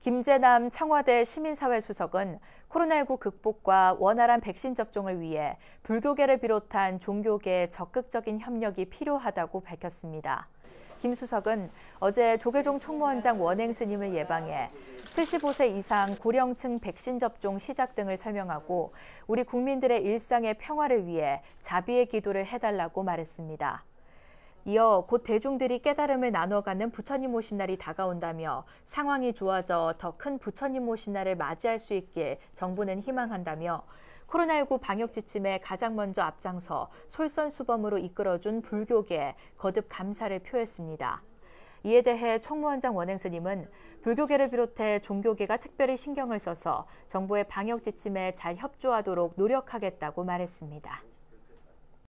김재남 청와대 시민사회 수석은 코로나19 극복과 원활한 백신 접종을 위해 불교계를 비롯한 종교계의 적극적인 협력이 필요하다고 밝혔습니다. 김 수석은 어제 조계종 총무원장 원행 스님을 예방해 75세 이상 고령층 백신 접종 시작 등을 설명하고 우리 국민들의 일상의 평화를 위해 자비의 기도를 해달라고 말했습니다. 이어 곧 대중들이 깨달음을 나눠가는 부처님 오신 날이 다가온다며 상황이 좋아져 더 큰 부처님 오신 날을 맞이할 수있게 정부는 희망한다며 코로나19 방역 지침에 가장 먼저 앞장서 솔선수범으로 이끌어준 불교계 거듭 감사를 표했습니다. 이에 대해 총무원장 원행스님은 불교계를 비롯해 종교계가 특별히 신경을 써서 정부의 방역 지침에 잘 협조하도록 노력하겠다고 말했습니다.